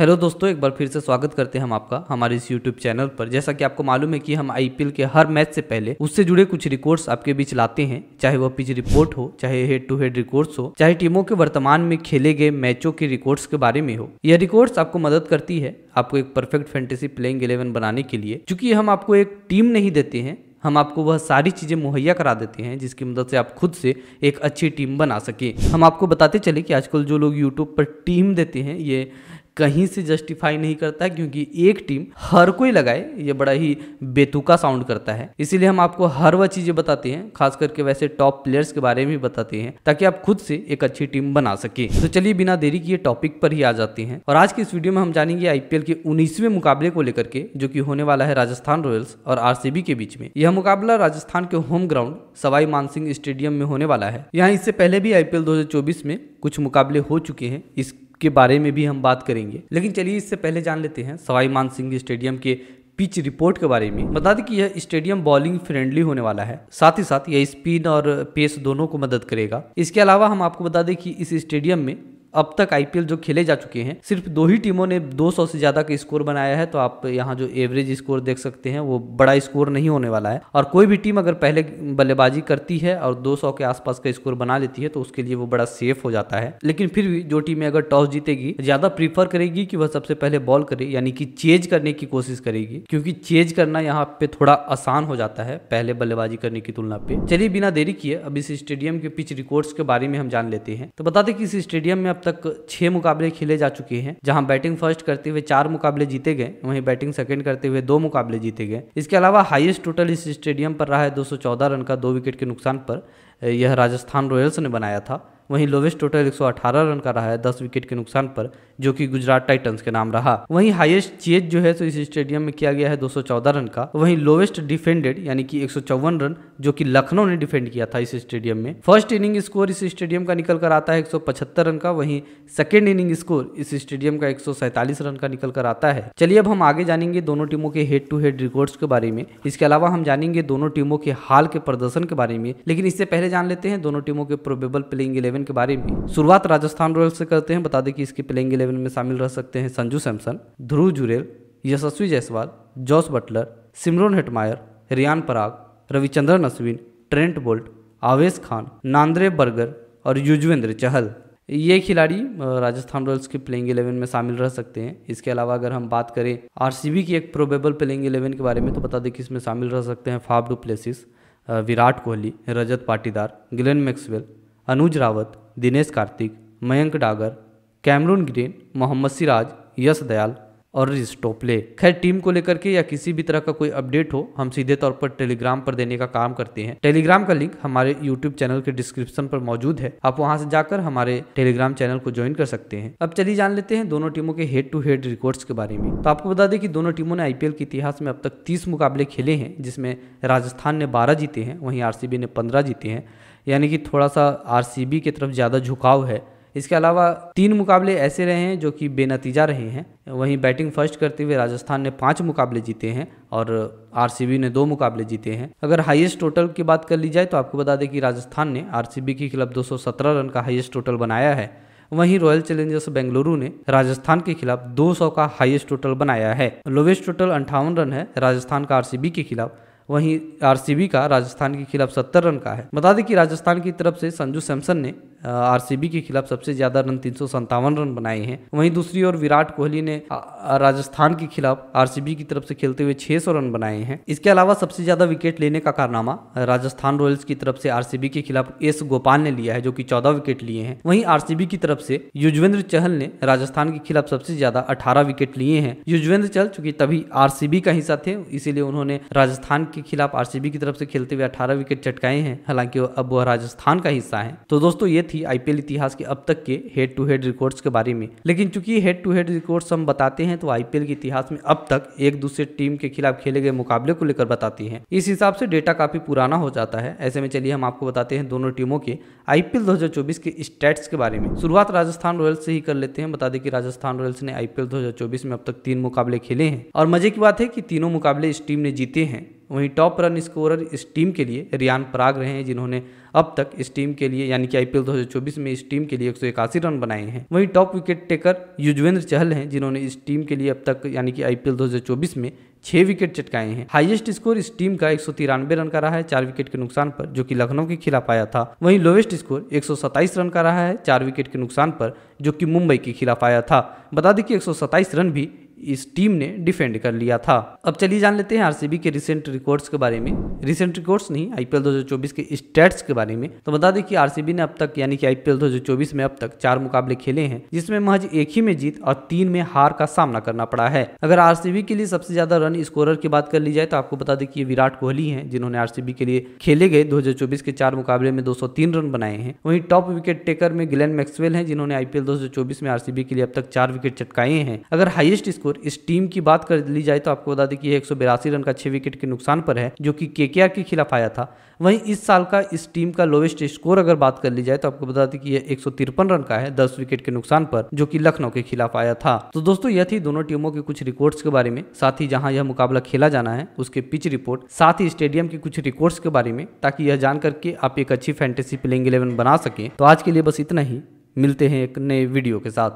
hello दोस्तों एक बार फिर से स्वागत करते हैं हम आपका हमारे इस यूट्यूब चैनल पर जैसा कि आपको मालूम है कि हम आईपीएल के हर मैच से पहले उससे जुड़े कुछ रिकॉर्ड्स आपके बीच लाते हैं चाहे वह पिच रिपोर्ट हो चाहे हेड टू हेड रिकॉर्ड्स हो चाहे टीमों के वर्तमान में खेले गए मैचों के रिकॉर्ड्स के बारे में हो यह रिकॉर्ड्स आपको मदद करती है आपको एक परफेक्ट फैंटेसी प्लेइंग इलेवन बनाने के लिए चूंकि हम आपको एक टीम नहीं देते हैं हम आपको वह सारी चीज़ें मुहैया करा देते हैं जिसकी मदद से आप खुद से एक अच्छी टीम बना सके हम आपको बताते चले कि आजकल जो लोग यूट्यूब पर टीम देते हैं ये कहीं से जस्टिफाई नहीं करता क्योंकि एक टीम हर कोई लगाए ये बड़ा ही बेतुका साउंड करता है इसीलिए हम आपको हर वह चीजें बताते हैं खास करके वैसे टॉप प्लेयर्स के बारे में बताते हैं ताकि आप खुद से एक अच्छी टीम बना सके तो चलिए बिना देरी किए टॉपिक पर ही आ जाते हैं और आज की इस वीडियो में हम जानेंगे आईपीएल के उन्नीसवें मुकाबले को लेकर के जो की होने वाला है राजस्थान रॉयल्स और आरसीबी के बीच में यह मुकाबला राजस्थान के home ground Sawai Mansingh stadium में होने वाला है यहाँ इससे पहले भी आईपीएल दो में कुछ मुकाबले हो चुके हैं इस के बारे में भी हम बात करेंगे लेकिन चलिए इससे पहले जान लेते हैं सवाई सिंह स्टेडियम के पिच रिपोर्ट के बारे में बता दें कि यह स्टेडियम बॉलिंग फ्रेंडली होने वाला है साथ ही साथ यह स्पिन और पेस दोनों को मदद करेगा इसके अलावा हम आपको बता दें कि इस स्टेडियम में अब तक आईपीएल जो खेले जा चुके हैं सिर्फ दो ही टीमों ने 200 से ज्यादा का स्कोर बनाया है तो आप यहाँ जो एवरेज स्कोर देख सकते हैं वो बड़ा स्कोर नहीं होने वाला है और कोई भी टीम अगर पहले बल्लेबाजी करती है और 200 के आसपास का स्कोर बना लेती है तो उसके लिए वो बड़ा सेफ हो जाता है लेकिन फिर भी जो टीमें अगर टॉस जीतेगी ज्यादा प्रीफर करेगी कि वह सबसे पहले बॉल करे यानी कि चेज करने की कोशिश करेगी क्योंकि चेज करना यहाँ पे थोड़ा आसान हो जाता है पहले बल्लेबाजी करने की तुलना पे चलिए बिना देरी किए अब इस स्टेडियम के पिच रिकॉर्ड्स के बारे में हम जान लेते हैं तो बता दें कि इस स्टेडियम में तक छह मुकाबले खेले जा चुके हैं जहां बैटिंग फर्स्ट करते हुए चार मुकाबले जीते गए वहीं बैटिंग सेकंड करते हुए दो मुकाबले जीते गए इसके अलावा हाईएस्ट टोटल इस स्टेडियम पर रहा है 214 रन का दो विकेट के नुकसान पर यह राजस्थान रॉयल्स ने बनाया था वहीं लोवेस्ट टोटल 118 रन का रहा है 10 विकेट के नुकसान पर जो कि गुजरात टाइटंस के नाम रहा वहीं हाईएस्ट चेज जो है तो इस स्टेडियम में किया गया है 214 रन का वहीं लोवेस्ट डिफेंडेड यानी कि एक रन जो कि लखनऊ ने डिफेंड किया था इस स्टेडियम में फर्स्ट इनिंग स्कोर इस स्टेडियम का निकल कर आता है एक रन का वहीं सेकेंड इनिंग स्कोर इस स्टेडियम का एक रन का निकल कर आता है चलिए अब हम आगे जानेंगे दोनों टीमों के हेड टू हेड रिकॉर्ड्स के बारे में इसके अलावा हम जानेंगे दोनों टीमों के हाल के प्रदर्शन के बारे में लेकिन इससे पहले जान लेते हैं दोनों टीमों के प्रोबेबल प्लेइंग इलेवन इलेवन के बारे में शुरुआत राजस्थान रॉयल्स से करते हैं बता दें कि इसके प्लेइंग इलेवन में शामिल रह सकते हैं Sanju Samson Dhruv Jurel Yashasvi Jaiswal Jos Buttler Shimron Hetmyer Riyan Parag Ravichandran Ashwin Trent Boult Avesh Khan Nandre Burger और युजवेंद्र चहल ये खिलाड़ी राजस्थान रॉयल्स के प्लेइंग इलेवन में शामिल रह सकते हैं इसके अलावा अगर हम बात करें आरसीबी की एक प्रोबेबल प्लेइंग इलेवन के बारे में तो बता दें कि इसमें शामिल रह सकते हैं Faf du Plessis Virat Kohli Rajat Patidar Glenn Maxwell Anuj Rawat Dinesh Karthik Mayank Dagar Cameron Green Mohammed Siraj Yash Dayal और रिस टोपले खैर टीम को लेकर के या किसी भी तरह का कोई अपडेट हो हम सीधे तौर पर टेलीग्राम पर देने का काम करते हैं टेलीग्राम का लिंक हमारे यूट्यूब चैनल के डिस्क्रिप्शन पर मौजूद है आप वहां से जाकर हमारे टेलीग्राम चैनल को ज्वाइन कर सकते हैं अब चलिए जान लेते हैं दोनों टीमों के हेड टू हेड रिकॉर्ड के बारे में तो आपको बता दें कि दोनों टीमों ने आईपीएल के इतिहास में अब तक तीस मुकाबले खेले हैं जिसमें राजस्थान ने बारह जीते हैं वहीं आरसीबी ने पंद्रह जीते हैं यानी कि थोड़ा सा आर की तरफ ज़्यादा झुकाव है इसके अलावा तीन मुकाबले ऐसे रहे हैं जो कि बेनतीजा रहे हैं वहीं बैटिंग फर्स्ट करते हुए राजस्थान ने पाँच मुकाबले जीते हैं और आरसीबी ने दो मुकाबले जीते हैं अगर हाईएस्ट टोटल की बात कर ली जाए तो आपको बता दें कि राजस्थान ने आरसीबी के खिलाफ 217 रन का हाईएस्ट टोटल बनाया है वहीं रॉयल चैलेंजर्स बेंगलुरु ने राजस्थान के खिलाफ 200 का हाईएस्ट टोटल बनाया है लोवेस्ट टोटल अंठावन रन है राजस्थान का आरसीबी के खिलाफ वहीं आरसीबी का राजस्थान के खिलाफ सत्तर रन का है बता दें कि राजस्थान की तरफ से संजू सैमसन ने आरसीबी के खिलाफ सबसे ज्यादा रन तीन रन बनाए हैं वहीं दूसरी ओर विराट कोहली ने राजस्थान के खिलाफ आरसीबी की तरफ से खेलते हुए 600 रन बनाए हैं इसके अलावा सबसे ज्यादा विकेट लेने का कारनामा राजस्थान रॉयल्स की तरफ से आरसीबी के खिलाफ एस गोपाल ने लिया है जो की चौदह विकेट लिए हैं वहीं आरसीबी की तरफ से युजवेंद्र चहल ने राजस्थान के खिलाफ सबसे ज्यादा अठारह विकेट लिए हैं युजवेंद्र चहल चूंकि तभी आरसीबी का हिस्सा थे इसीलिए उन्होंने राजस्थान के खिलाफ आरसीबी की तरफ से खेलते हुए अठारह विकेट चटकाए हैं हालांकि अब वह राजस्थान का हिस्सा है तो दोस्तों ये थी आईपीएल इतिहास के अब तक के हेड टू हेड रिकॉर्ड्स के बारे में लेकिन चूंकि हेड टू हेड रिकॉर्ड्स हम बताते हैं तो आईपीएल के इतिहास में अब तक एक दूसरे टीम के खिलाफ खेले गए मुकाबले को लेकर बताती है इस हिसाब से डेटा काफी पुराना हो जाता है ऐसे में चलिए हम आपको बताते हैं दोनों टीमों के आईपीएल दो के स्टेट्स के बारे में शुरुआत राजस्थान रॉयल्स से ही कर लेते हैं बता दें कि राजस्थान रॉयल्स ने आईपीएल दो में अब तक तीन मुकाबले खेले हैं और मजे की बात है कि तीनों मुकाबले इस टीम ने जीते हैं वहीं टॉप रन स्कोरर इस टीम के लिए रियान पराग रहे हैं जिन्होंने अब तक इस टीम के लिए यानी कि आईपीएल 2024 में इस टीम के लिए एक रन बनाए हैं वहीं top wicket taker Yuzvendra Chahal हैं जिन्होंने इस टीम के लिए अब तक यानी कि आईपीएल 2024 में छह विकेट चटकाए हैं हाईएस्ट स्कोर इस टीम का एक रन का रहा है चार विकेट के नुकसान पर जो कि लखनऊ के खिलाफ आया था वहीं लोवेस्ट स्कोर एक रन का रहा है चार विकेट के नुकसान पर जो कि मुंबई के खिलाफ आया था बता दें कि एक रन भी इस टीम ने डिफेंड कर लिया था अब चलिए जान लेते हैं आरसीबी के रिसेंट रिकॉर्ड्स के बारे में रिसेंट रिकॉर्ड्स नहीं आईपीएल 2024 के स्टैट्स के बारे में तो बता दें कि आरसीबी ने अब तक यानी कि आईपीएल 2024 में अब तक चार मुकाबले खेले हैं जिसमें महज एक ही में जीत और तीन में हार का सामना करना पड़ा है अगर आरसीबी के लिए सबसे ज्यादा रन रन स्कोरर की बात कर ली जाए तो आपको बता दें कि ये विराट कोहली हैं जिन्होंने आरसीबी के लिए खेले गए 2024 के चार मुकाबले में 203 रन बनाए हैं वहीं टॉप विकेट टेकर में ग्लेन मैक्सवेल हैं जिन्होंने आईपीएल 2024 में आरसीबी के लिए अब तक चार विकेट चटकाए हैं अगर हाइएस्ट स्कोर इस टीम की बात कर ली जाए तो आपको बता दें कि एक रन का छह विकेट के नुकसान पर है जो कि केकेआर के खिलाफ आया था वहीं इस साल का इस टीम का लोवेस्ट स्कोर अगर बात कर ली जाए तो आपको बता दें कि यह एक रन का है दस विकेट के नुकसान पर जो की लखनऊ के खिलाफ आया था तो दोस्तों यह थी दोनों टीमों के कुछ रिकॉर्ड्स के बारे में साथ ही जहां यह यह मुकाबला खेला जाना है उसके पिच रिपोर्ट साथ ही स्टेडियम के कुछ रिकॉर्ड्स के बारे में ताकि यह जान करके आप एक अच्छी फैंटेसी प्लेइंग इलेवन बना सकें तो आज के लिए बस इतना ही मिलते हैं एक नए वीडियो के साथ